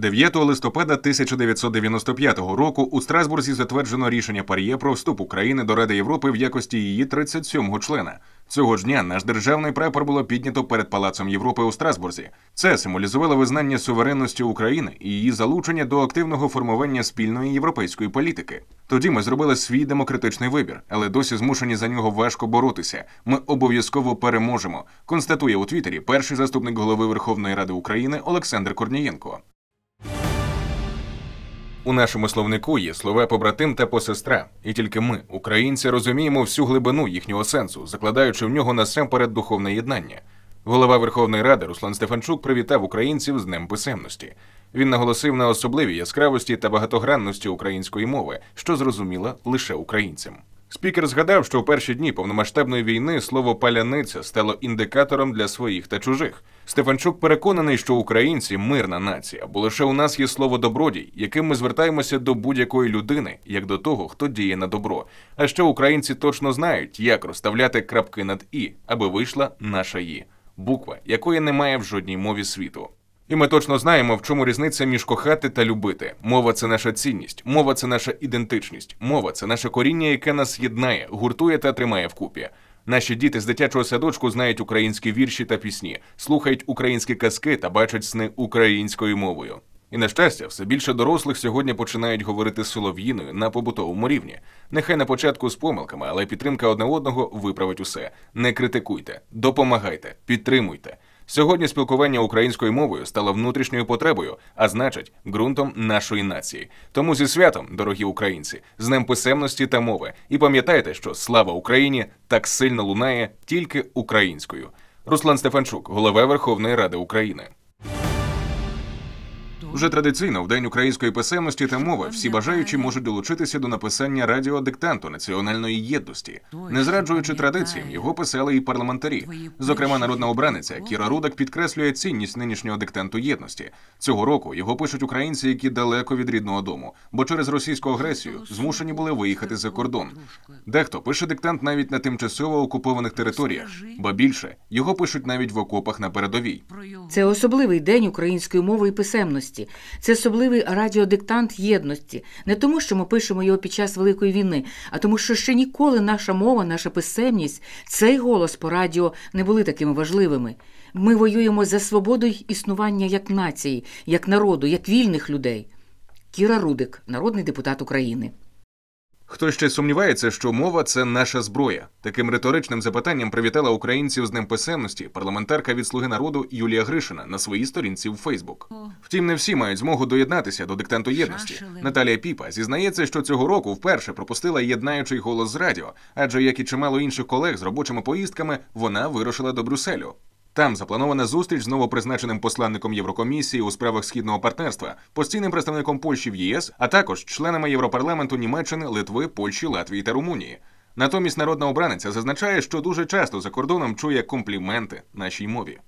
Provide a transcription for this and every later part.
9 листопада 1995 року у Страсбурзі затверджено рішення Пар'є про вступ України до Ради Європи в якості її 37-го члена. Цього ж дня наш державний прапор було піднято перед Палацом Європи у Страсбурзі. Це символізувало визнання суверенності України і її залучення до активного формування спільної європейської політики. Тоді ми зробили свій демократичний вибір, але досі змушені за нього важко боротися. Ми обов'язково переможемо. Констатує у Твіттері перший заступник голови Верховної Ради України Олександр Корнієнко. У нашому словнику є слова побратим та посестра, і тільки ми, українці, розуміємо всю глибину їхнього сенсу, закладаючи в нього насамперед духовне єднання. Голова Верховної Ради Руслан Стефанчук привітав українців з Днем писемності. Він наголосив на особливій яскравості та багатогранності української мови, що зрозуміла лише українцям. Спікер згадав, що у перші дні повномасштабної війни слово паляниця стало індикатором для своїх та чужих. Стефанчук переконаний, що українці мирна нація, бо лише у нас є слово добродій, яким ми звертаємося до будь-якої людини, як до того, хто діє на добро. А ще українці точно знають, як розставляти крапки над і, аби вийшла наша «І» – буква, якої немає в жодній мові світу. І ми точно знаємо, в чому різниця між кохати та любити. Мова це наша цінність, мова це наша ідентичність, мова це наше коріння, яке нас єднає, гуртує та тримає вкупі. Наші діти з дитячого садочку знають українські вірші та пісні, слухають українські казки та бачать сни українською мовою. І на щастя, все більше дорослих сьогодні починають говорити солов'їною на побутовому рівні. Нехай на початку з помилками, але підтримка одне одного виправить усе. Не критикуйте, допомагайте, підтримуйте. Сьогодні спілкування українською мовою стало внутрішньою потребою, а значить, ґрунтом нашої нації. Тому зі святом, дорогі українці, з ним писемності та мови. І пам'ятайте, що слава Україні так сильно лунає тільки українською. Руслан Стефанчук, голова Верховної Ради України. Вже традиційно в день української писемності та мови всі бажаючі можуть долучитися до написання радіодиктанту національної єдності, не зраджуючи традиціям, його писали і парламентарі. Зокрема, народна обраниця Кіра Рудак підкреслює цінність нинішнього диктанту єдності. Цього року його пишуть українці, які далеко від рідного дому, бо через російську агресію змушені були виїхати за кордон. Дехто пише диктант навіть на тимчасово окупованих територіях, ба більше його пишуть навіть в окопах на передовій. Це особливий день української мови і писемності єдності. Це особливий радіодиктант єдності. Не тому, що ми пишемо його під час Великої війни, а тому, що ще ніколи наша мова, наша писемність, цей голос по радіо не були такими важливими. Ми воюємо за свободу й існування як нації, як народу, як вільних людей. Кіра Рудик, народний депутат України. Хто ще сумнівається, що мова це наша зброя? Таким риторичним запитанням привітала українців з Днем писемності парламентарка від слуги народу Юлія Гришина на своїй сторінці в Фейсбук. Втім, не всі мають змогу доєднатися до диктанту єдності. Наталія Піпа зізнається, що цього року вперше пропустила єднаючий голос з радіо, адже як і чимало інших колег з робочими поїздками, вона вирушила до Брюсселю. Там запланована зустріч з новопризначеним посланником Єврокомісії у справах східного партнерства, постійним представником Польщі в ЄС, а також членами Європарламенту Німеччини, Литви, Польщі, Латвії та Румунії. Натомість народна обраниця зазначає, що дуже часто за кордоном чує компліменти нашій мові.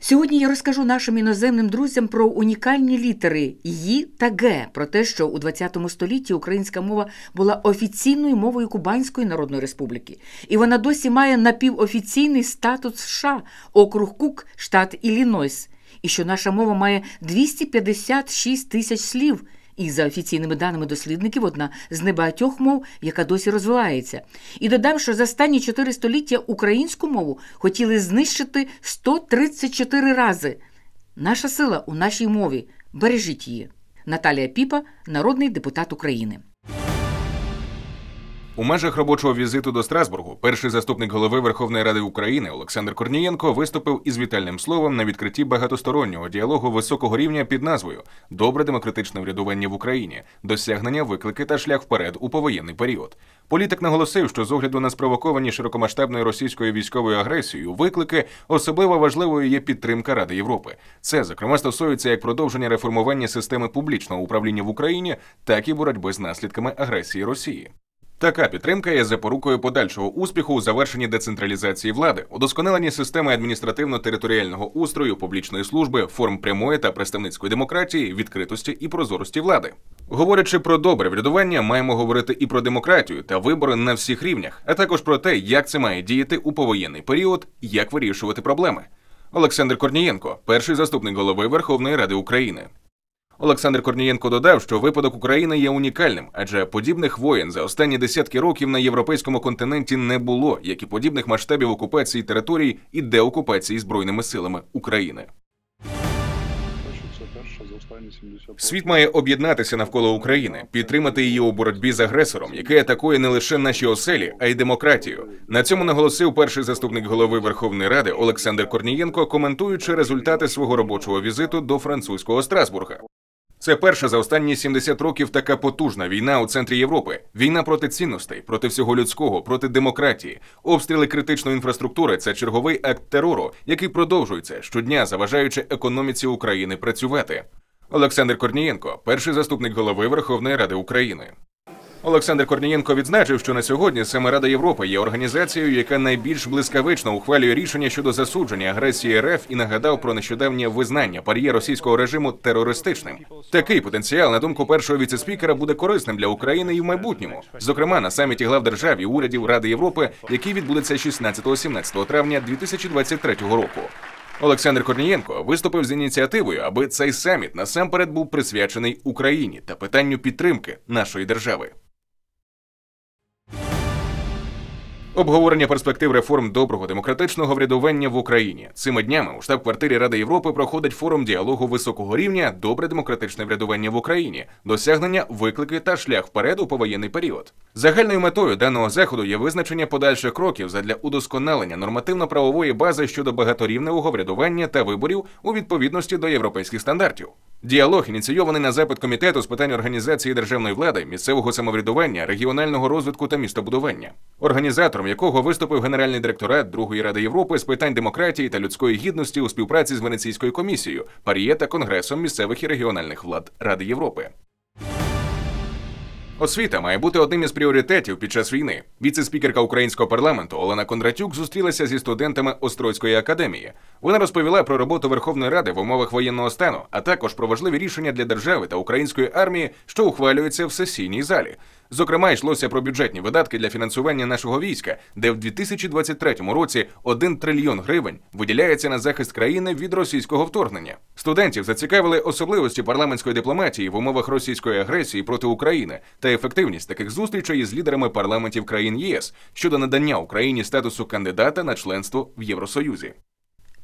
Сьогодні я розкажу нашим іноземним друзям про унікальні літери «Ї» та «Г», про те, що у ХХ столітті українська мова була офіційною мовою Кубанської Народної Республіки, і вона досі має напівофіційний статус США, округ Кук, штат Іллінойс, і що наша мова має 256 тисяч слів і, за офіційними даними дослідників, одна з небагатьох мов, яка досі розвивається. І додам, що за останні чотири століття українську мову хотіли знищити 134 рази. Наша сила у нашій мові. Бережіть її. Наталія Піпа, народний депутат України. У межах робочого візиту до Страсбургу перший заступник голови Верховної Ради України Олександр Корнієнко виступив із вітальним словом на відкритті багатостороннього діалогу високого рівня під назвою Добре демократичне врядування в Україні, досягнення виклики та шлях вперед у повоєнний період. Політик наголосив, що з огляду на спровоковані широкомасштабною російською військовою агресією виклики особливо важливою є підтримка Ради Європи. Це зокрема стосується як продовження реформування системи публічного управління в Україні, так і боротьби з наслідками агресії Росії. Така підтримка є запорукою подальшого успіху у завершенні децентралізації влади, удосконаленні системи адміністративно-територіального устрою, публічної служби, форм прямої та представницької демократії, відкритості і прозорості влади. Говорячи про добре врядування, маємо говорити і про демократію та вибори на всіх рівнях, а також про те, як це має діяти у повоєнний період, як вирішувати проблеми. Олександр Корнієнко, перший заступник голови Верховної Ради України. Олександр Корнієнко додав, що випадок України є унікальним, адже подібних воєн за останні десятки років на європейському континенті не було, як і подібних масштабів окупації територій і деокупації збройними силами України. Світ має об'єднатися навколо України, підтримати її у боротьбі з агресором, який атакує не лише наші оселі, а й демократію. На цьому наголосив перший заступник голови Верховної Ради Олександр Корнієнко, коментуючи результати свого робочого візиту до французького Страсбурга. Це перша за останні 70 років така потужна війна у центрі Європи. Війна проти цінностей, проти всього людського, проти демократії, обстріли критичної інфраструктури це черговий акт терору, який продовжується щодня, заважаючи економіці України працювати. Олександр Корнієнко, перший заступник голови Верховної Ради України. Олександр Корнієнко відзначив, що на сьогодні саме Рада Європи є організацією, яка найбільш блискавично ухвалює рішення щодо засудження агресії РФ і нагадав про нещодавнє визнання пар'є російського режиму терористичним. Такий потенціал, на думку першого віцеспікера, буде корисним для України і в майбутньому, зокрема на саміті глав держав і урядів Ради Європи, який відбудеться 16-17 травня 2023 року. Олександр Корнієнко виступив з ініціативою, аби цей саміт насамперед був присвячений Україні та питанню підтримки нашої держави. обговорення перспектив реформ доброго демократичного врядування в Україні. Цими днями у штаб-квартирі Ради Європи проходить форум діалогу високого рівня Добре демократичне врядування в Україні, досягнення, виклики та шлях вперед у повоєнний період. Загальною метою даного заходу є визначення подальших кроків задля удосконалення нормативно-правової бази щодо багаторівневого врядування та виборів у відповідності до європейських стандартів. Діалог ініційований на запит комітету з питань організації державної влади, місцевого самоврядування, регіонального розвитку та містобудування, організатором якого виступив генеральний директорат Другої ради Європи з питань демократії та людської гідності у співпраці з Венеційською комісією, паріє та конгресом місцевих і регіональних влад Ради Європи. Освіта має бути одним із пріоритетів під час війни. Віце-спікерка українського парламенту Олена Кондратюк зустрілася зі студентами Острозької академії. Вона розповіла про роботу Верховної Ради в умовах воєнного стану, а також про важливі рішення для держави та української армії, що ухвалюються в сесійній залі. Зокрема, йшлося про бюджетні видатки для фінансування нашого війська, де в 2023 році 1 трильйон гривень виділяється на захист країни від російського вторгнення. Студентів зацікавили особливості парламентської дипломатії в умовах російської агресії проти України та ефективність таких зустрічей з лідерами парламентів країн ЄС щодо надання Україні статусу кандидата на членство в Євросоюзі.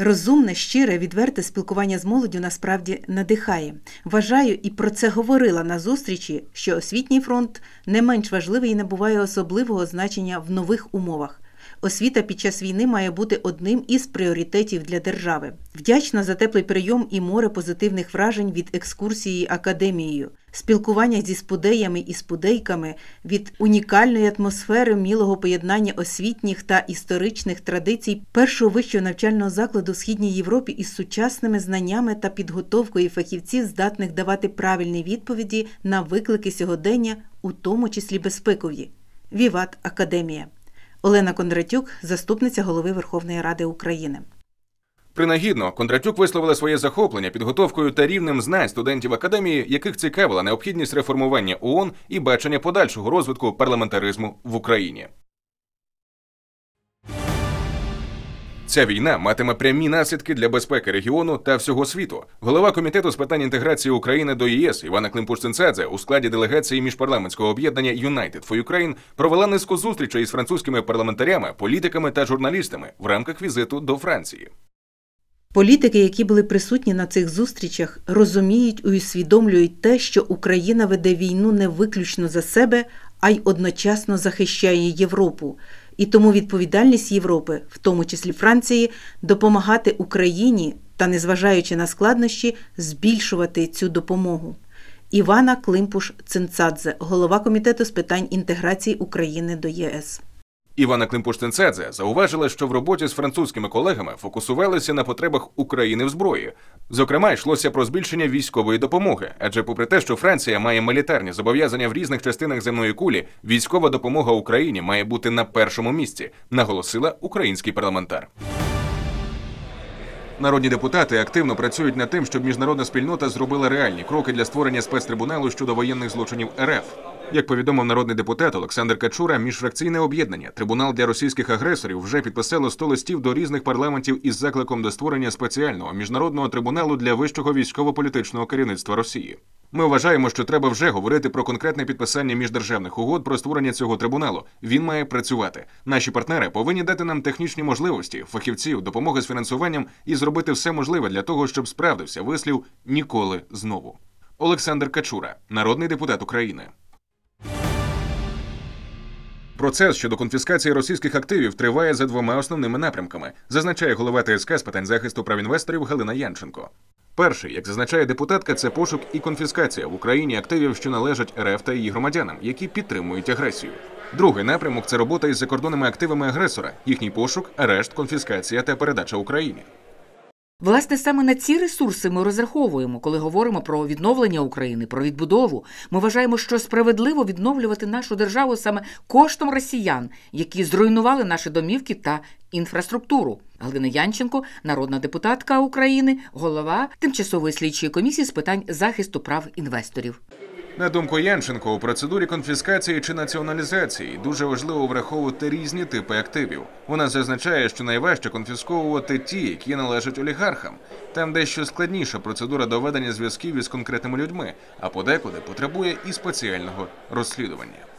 Розумне, щире, відверте спілкування з молоддю насправді надихає. Вважаю, і про це говорила на зустрічі, що освітній фронт не менш важливий і набуває особливого значення в нових умовах. Освіта під час війни має бути одним із пріоритетів для держави. Вдячна за теплий прийом і море позитивних вражень від екскурсії академією, спілкування зі спудеями і спудейками, від унікальної атмосфери мілого поєднання освітніх та історичних традицій першого вищого навчального закладу в східній Європі із сучасними знаннями та підготовкою фахівців, здатних давати правильні відповіді на виклики сьогодення, у тому числі безпекові. Віват Академія. Олена Кондратюк, заступниця голови Верховної Ради України. Принагідно Кондратюк висловила своє захоплення підготовкою та рівнем знань студентів академії, яких цікавила необхідність реформування ООН і бачення подальшого розвитку парламентаризму в Україні. Ця війна матиме прямі наслідки для безпеки регіону та всього світу. Голова комітету з питань інтеграції України до ЄС Івана Климпуш-Цинцадзе у складі делегації міжпарламентського об'єднання United for Ukraine провела низку зустрічей із французькими парламентарями, політиками та журналістами в рамках візиту до Франції. Політики, які були присутні на цих зустрічах, розуміють і усвідомлюють те, що Україна веде війну не виключно за себе, а й одночасно захищає Європу і тому відповідальність Європи, в тому числі Франції, допомагати Україні та, незважаючи на складнощі, збільшувати цю допомогу. Івана Климпуш Цинцадзе, голова комітету з питань інтеграції України до ЄС. Івана Климпуш-Цинцедзе зауважила, що в роботі з французькими колегами фокусувалися на потребах України в зброї. Зокрема, йшлося про збільшення військової допомоги, адже, попри те, що Франція має мілітарні зобов'язання в різних частинах земної кулі, військова допомога Україні має бути на першому місці, наголосила український парламентар. Народні депутати активно працюють над тим, щоб міжнародна спільнота зробила реальні кроки для створення спецтрибуналу щодо воєнних злочинів РФ. Як повідомив народний депутат Олександр Качура, міжфракційне об'єднання трибунал для російських агресорів вже підписало 100 листів до різних парламентів із закликом до створення спеціального міжнародного трибуналу для вищого військово-політичного керівництва Росії. Ми вважаємо, що треба вже говорити про конкретне підписання міждержавних угод про створення цього трибуналу. Він має працювати. Наші партнери повинні дати нам технічні можливості, фахівців, допомоги з фінансуванням і зробити все можливе для того, щоб справдився вислів ніколи знову. Олександр Качура, народний депутат України. Процес щодо конфіскації російських активів триває за двома основними напрямками, зазначає голова ТСК з питань захисту прав інвесторів Галина Янченко. Перший, як зазначає депутатка, це пошук і конфіскація в Україні активів, що належать РФ та її громадянам, які підтримують агресію. Другий напрямок це робота із закордонними активами агресора, їхній пошук, арешт, конфіскація та передача Україні. Власне, саме на ці ресурси ми розраховуємо, коли говоримо про відновлення України, про відбудову. Ми вважаємо, що справедливо відновлювати нашу державу саме коштом росіян, які зруйнували наші домівки та інфраструктуру. Галина Янченко, народна депутатка України, голова тимчасової слідчої комісії з питань захисту прав інвесторів. На думку Янченко, у процедурі конфіскації чи націоналізації дуже важливо враховувати різні типи активів. Вона зазначає, що найважче конфісковувати ті, які належать олігархам. Там дещо складніша процедура доведення зв'язків із конкретними людьми, а подекуди потребує і спеціального розслідування.